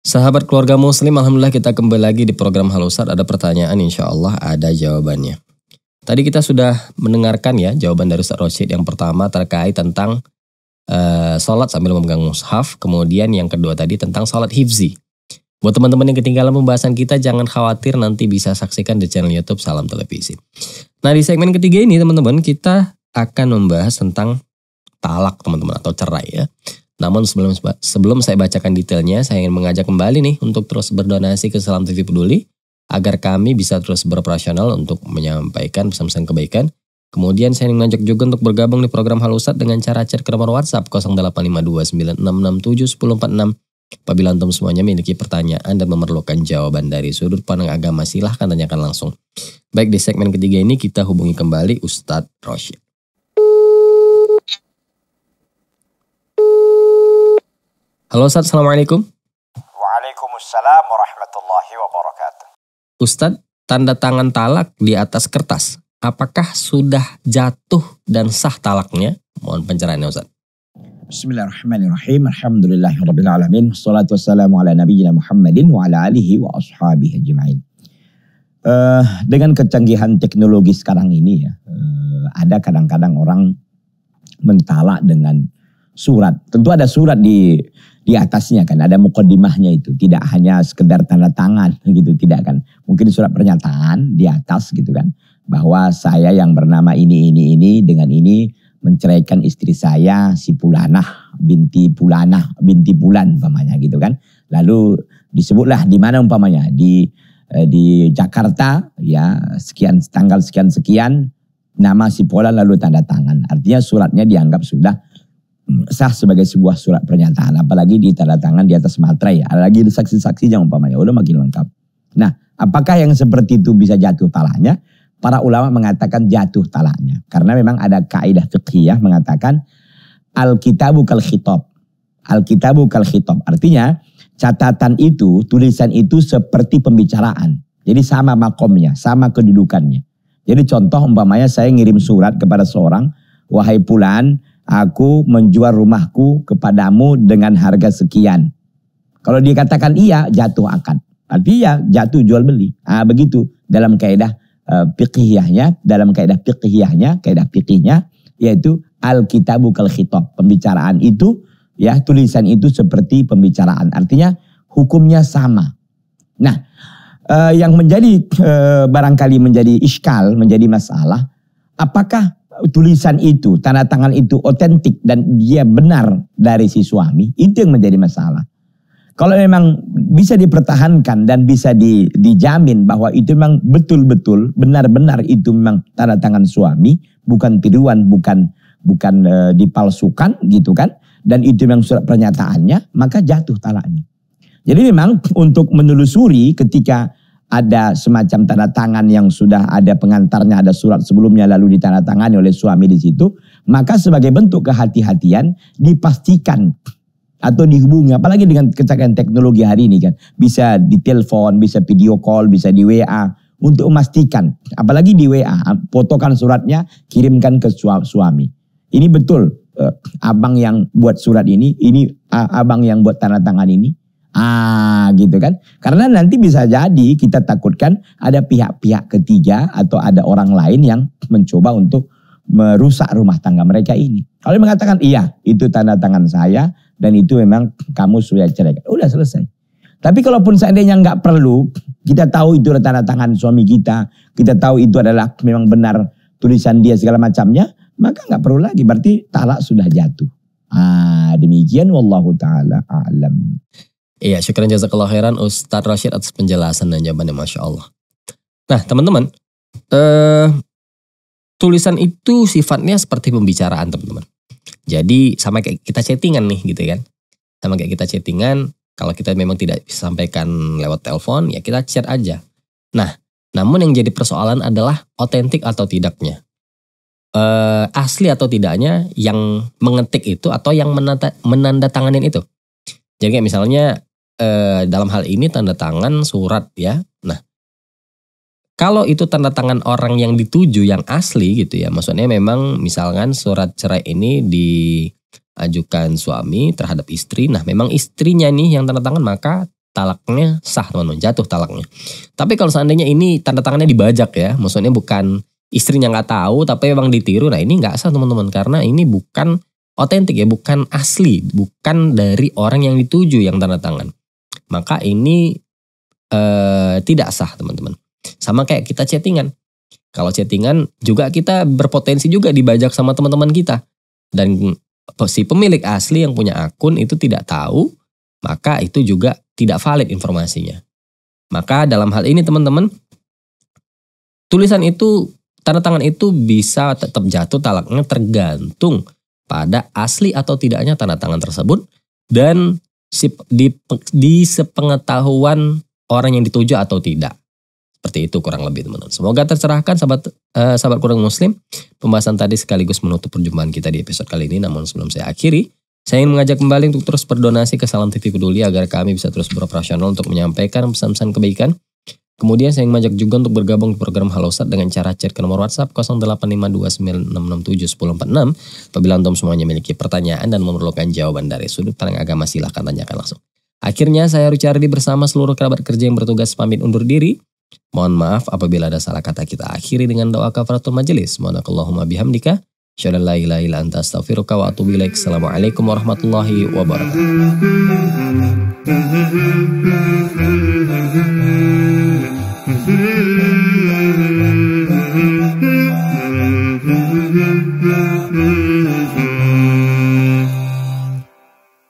Sahabat keluarga muslim, Alhamdulillah kita kembali lagi di program Halo Ustaz. Ada pertanyaan, insya Allah ada jawabannya. Tadi kita sudah mendengarkan ya jawaban dari Ustaz Rosid yang pertama terkait tentang uh, sholat sambil memegang mushaf. Kemudian yang kedua tadi tentang sholat hifzi. Buat teman-teman yang ketinggalan pembahasan kita, jangan khawatir nanti bisa saksikan di channel YouTube Salam Televisi. Nah di segmen ketiga ini teman-teman kita akan membahas tentang talak teman-teman atau cerai ya. Namun sebelum sebelum saya bacakan detailnya, saya ingin mengajak kembali nih untuk terus berdonasi ke Salam TV Peduli agar kami bisa terus beroperasional untuk menyampaikan pesan-pesan kebaikan. Kemudian saya ingin mengajak juga untuk bergabung di program Halusat dengan cara chat ke nomor WhatsApp 085296671046 Apabila antum semuanya memiliki pertanyaan dan memerlukan jawaban dari sudut pandang agama, silahkan tanyakan langsung. Baik, di segmen ketiga ini kita hubungi kembali Ustadz Roshid. Halo Ustadz, Assalamualaikum. Waalaikumsalam warahmatullahi wabarakatuh. Ustadz, tanda tangan talak di atas kertas, apakah sudah jatuh dan sah talaknya? Mohon pencerahannya Ustadz. Bismillahirrahmanirrahim. Alhamdulillahirrabbilalamin. Salatu wassalamu ala nabiyina Muhammadin wa ala alihi wa ashabihi ajma'in. Uh, dengan kecanggihan teknologi sekarang ini ya, uh, ada kadang-kadang orang mentala dengan surat. Tentu ada surat di di atasnya kan, ada mukodimahnya itu. Tidak hanya sekedar tanda tangan gitu, tidak kan. Mungkin surat pernyataan di atas gitu kan. Bahwa saya yang bernama ini, ini, ini dengan ini menceraikan istri saya si Pulanah binti Pulanah binti Bulan umpamanya gitu kan. Lalu disebutlah di mana umpamanya di eh, di Jakarta ya sekian tanggal sekian sekian nama si Pola lalu tanda tangan. Artinya suratnya dianggap sudah mm, sah sebagai sebuah surat pernyataan apalagi di tanda tangan di atas materai. Ada lagi saksi-saksi yang umpamanya udah makin lengkap. Nah, apakah yang seperti itu bisa jatuh talahnya? para ulama mengatakan jatuh talaknya. Karena memang ada kaidah fiqhiyah mengatakan alkitab kal khitab. alkitab bukal khitab. Artinya catatan itu, tulisan itu seperti pembicaraan. Jadi sama makomnya, sama kedudukannya. Jadi contoh umpamanya saya ngirim surat kepada seorang, wahai pulan, aku menjual rumahku kepadamu dengan harga sekian. Kalau dikatakan iya, jatuh akad. Artinya jatuh jual beli. Ah begitu dalam kaidah uh, dalam kaidah fikihiyahnya, kaidah fikihnya yaitu alkitabu kitabu kal khitab. Pembicaraan itu ya tulisan itu seperti pembicaraan. Artinya hukumnya sama. Nah, eh, yang menjadi eh, barangkali menjadi iskal, menjadi masalah, apakah tulisan itu, tanda tangan itu otentik dan dia benar dari si suami? Itu yang menjadi masalah. Kalau memang bisa dipertahankan dan bisa di, dijamin bahwa itu memang betul-betul benar-benar itu memang tanda tangan suami, bukan tiruan, bukan bukan e, dipalsukan gitu kan dan itu memang surat pernyataannya, maka jatuh talaknya. Jadi memang untuk menelusuri ketika ada semacam tanda tangan yang sudah ada pengantarnya, ada surat sebelumnya lalu ditandatangani oleh suami di situ, maka sebagai bentuk kehati-hatian dipastikan atau dihubungi apalagi dengan kecanggihan teknologi hari ini kan bisa di telepon bisa video call bisa di WA untuk memastikan apalagi di WA fotokan suratnya kirimkan ke suami ini betul eh, abang yang buat surat ini ini abang yang buat tanda tangan ini Ah, gitu kan? Karena nanti bisa jadi kita takutkan ada pihak-pihak ketiga atau ada orang lain yang mencoba untuk merusak rumah tangga mereka ini. Kalau mengatakan iya itu tanda tangan saya dan itu memang kamu sudah cerai. Udah selesai. Tapi kalaupun seandainya nggak perlu, kita tahu itu adalah tanda tangan suami kita, kita tahu itu adalah memang benar tulisan dia segala macamnya, maka nggak perlu lagi. Berarti talak sudah jatuh. Ah, demikian wallahu taala alam. Iya, syukur jazakallah khairan Ustadz Rashid atas penjelasan dan jawabannya Masya Allah. Nah teman-teman, eh, tulisan itu sifatnya seperti pembicaraan teman-teman. Jadi sama kayak kita chattingan nih gitu kan. Sama kayak kita chattingan, kalau kita memang tidak bisa sampaikan lewat telepon, ya kita chat aja. Nah, namun yang jadi persoalan adalah otentik atau tidaknya. Uh, asli atau tidaknya yang mengetik itu atau yang menata, menandatanganin itu. Jadi kayak misalnya uh, dalam hal ini tanda tangan surat ya. Nah, kalau itu tanda tangan orang yang dituju yang asli gitu ya. Maksudnya memang misalkan surat cerai ini diajukan suami terhadap istri. Nah, memang istrinya nih yang tanda tangan maka talaknya sah teman-teman jatuh talaknya. Tapi kalau seandainya ini tanda tangannya dibajak ya, maksudnya bukan istrinya nggak tahu tapi memang ditiru, nah ini nggak sah teman-teman karena ini bukan otentik ya, bukan asli, bukan dari orang yang dituju yang tanda tangan. Maka ini eh, tidak sah teman-teman. Sama kayak kita chattingan. Kalau chattingan juga kita berpotensi juga dibajak sama teman-teman kita. Dan si pemilik asli yang punya akun itu tidak tahu, maka itu juga tidak valid informasinya. Maka dalam hal ini teman-teman, tulisan itu, tanda tangan itu bisa tetap jatuh talaknya tergantung pada asli atau tidaknya tanda tangan tersebut dan di, di sepengetahuan orang yang dituju atau tidak. Seperti itu kurang lebih teman-teman. Semoga tercerahkan sahabat eh, sahabat kurang muslim. Pembahasan tadi sekaligus menutup perjumpaan kita di episode kali ini. Namun sebelum saya akhiri, saya ingin mengajak kembali untuk terus berdonasi ke Salam TV Peduli agar kami bisa terus beroperasional untuk menyampaikan pesan-pesan kebaikan. Kemudian saya ingin mengajak juga untuk bergabung ke program Halosat dengan cara chat ke nomor WhatsApp 085296671046. Apabila antum semuanya memiliki pertanyaan dan memerlukan jawaban dari sudut pandang agama silahkan tanyakan langsung. Akhirnya saya Rucardi bersama seluruh kerabat kerja yang bertugas pamit undur diri. Mohon maaf apabila ada salah kata kita akhiri dengan doa kafaratul majelis. Subhanakallahumma bihamdika. Syadallah Assalamualaikum warahmatullahi wabarakatuh.